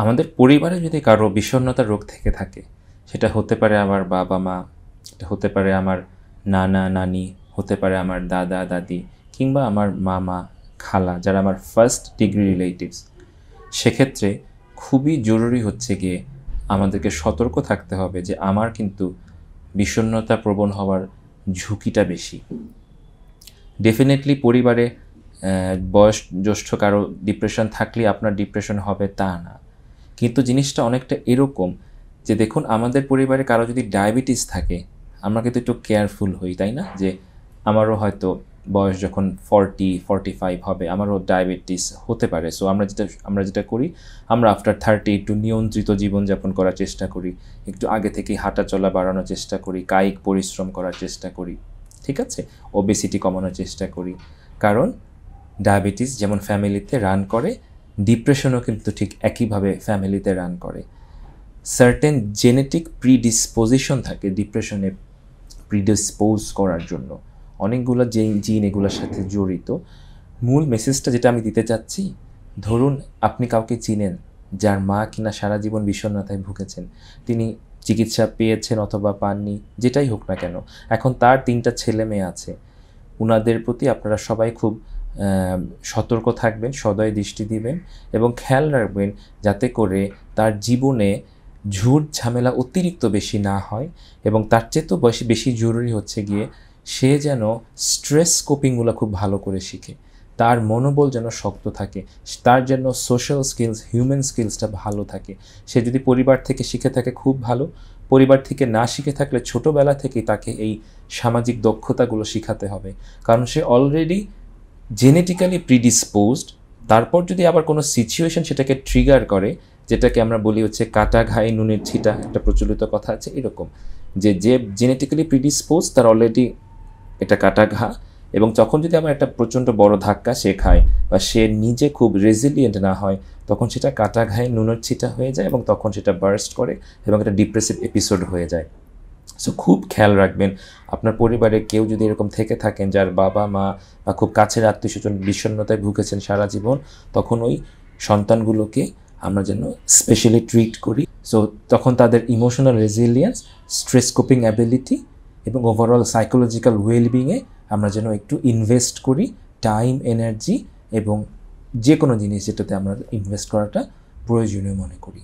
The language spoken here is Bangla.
আমাদের পরিবারে যদি কারো বিষণ্নতা রোগ থেকে থাকে সেটা হতে পারে আমার বাবা মা এটা হতে পারে আমার নানা নানি হতে পারে আমার দাদা দাদি কিংবা আমার মামা খালা যারা আমার ফার্স্ট ডিগ্রি রিলেটিভস সেক্ষেত্রে খুবই জরুরি হচ্ছে গিয়ে আমাদেরকে সতর্ক থাকতে হবে যে আমার কিন্তু বিষণ্নতা প্রবণ হওয়ার ঝুঁকিটা বেশি ডেফিনেটলি পরিবারে বয়স জ্যেষ্ঠ কারো ডিপ্রেশন থাকলে আপনার ডিপ্রেশন হবে তা না কিন্তু জিনিসটা অনেকটা এরকম যে দেখুন আমাদের পরিবারে কারো যদি ডায়াবেটিস থাকে আমরা কিন্তু একটু কেয়ারফুল হই তাই না যে আমারও হয়তো বয়স যখন ফর্টি ফর্টি ফাইভ হবে আমারও ডায়াবেটিস হতে পারে সো আমরা যেটা আমরা যেটা করি আমরা আফটার থার্টি একটু নিয়ন্ত্রিত জীবনযাপন করার চেষ্টা করি একটু আগে থেকে হাঁটা চলা বাড়ানোর চেষ্টা করি কায়িক পরিশ্রম করার চেষ্টা করি ঠিক আছে ওবেসিটি কমানোর চেষ্টা করি কারণ ডায়াবেটিস যেমন ফ্যামিলিতে রান করে ডিপ্রেশনও কিন্তু ঠিক একইভাবে ফ্যামিলিতে রান করে সার্টেন জেনেটিক প্রিডিসপোজিশন থাকে ডিপ্রেশনে প্রিডিসপোজ করার জন্য অনেকগুলো যে জিন এগুলোর সাথে জড়িত মূল মেসেজটা যেটা আমি দিতে চাচ্ছি ধরুন আপনি কাউকে চিনেন যার মা কিনা সারা জীবন বিষণ্ণতায় ভুগেছেন তিনি চিকিৎসা পেয়েছেন অথবা পাননি যেটাই হোক না কেন এখন তার তিনটা ছেলে মেয়ে আছে ওনাদের প্রতি আপনারা সবাই খুব সতর্ক থাকবেন সদয় দৃষ্টি দিবেন এবং খেয়াল রাখবেন যাতে করে তার জীবনে ঝুট ঝামেলা অতিরিক্ত বেশি না হয় এবং তার চেয়ে তো বেশি বেশি জরুরি হচ্ছে গিয়ে সে যেন স্ট্রেস কোপিংগুলো খুব ভালো করে শিখে তার মনোবল যেন শক্ত থাকে তার যেন সোশ্যাল স্কিলস হিউম্যান স্কিলসটা ভালো থাকে সে যদি পরিবার থেকে শিখে থাকে খুব ভালো পরিবার থেকে না শিখে থাকলে ছোটোবেলা থেকেই তাকে এই সামাজিক দক্ষতাগুলো শিখাতে হবে কারণ সে অলরেডি জেনেটিক্যালি প্রিডিসপোজড তারপর যদি আবার কোনো সিচুয়েশন সেটাকে ট্রিগার করে যেটাকে আমরা বলি হচ্ছে কাটা ঘায়ে নুনের ছিটা একটা প্রচলিত কথা আছে এরকম যে যে জেনেটিক্যালি প্রিডিসপোজ তার অলরেডি এটা কাটা ঘা এবং তখন যদি আমার একটা প্রচণ্ড বড় ধাক্কা সে খায় বা সে নিজে খুব রেজিলিয়েন্ট না হয় তখন সেটা কাটা ঘায়ে নুনের ছিটা হয়ে যায় এবং তখন সেটা বার্স্ট করে এবং একটা ডিপ্রেসিভ এপিসোড হয়ে যায় সো খুব খেয়াল রাখবেন আপনার পরিবারে কেউ যদি এরকম থেকে থাকেন যার বাবা মা বা খুব কাছের আত্মীয় স্বজন বিষণ্নতায় ভুগেছেন সারা জীবন তখন ওই সন্তানগুলোকে আমরা যেন স্পেশালি ট্রিট করি সো তখন তাদের emotional resilience stress coping ability এবং ওভারঅল সাইকোলজিক্যাল ওয়েলবিংয়ে আমরা যেন একটু ইনভেস্ট করি টাইম এনার্জি এবং যে কোনো জিনিস যেটাতে আমরা ইনভেস্ট করাটা প্রয়োজনীয় মনে করি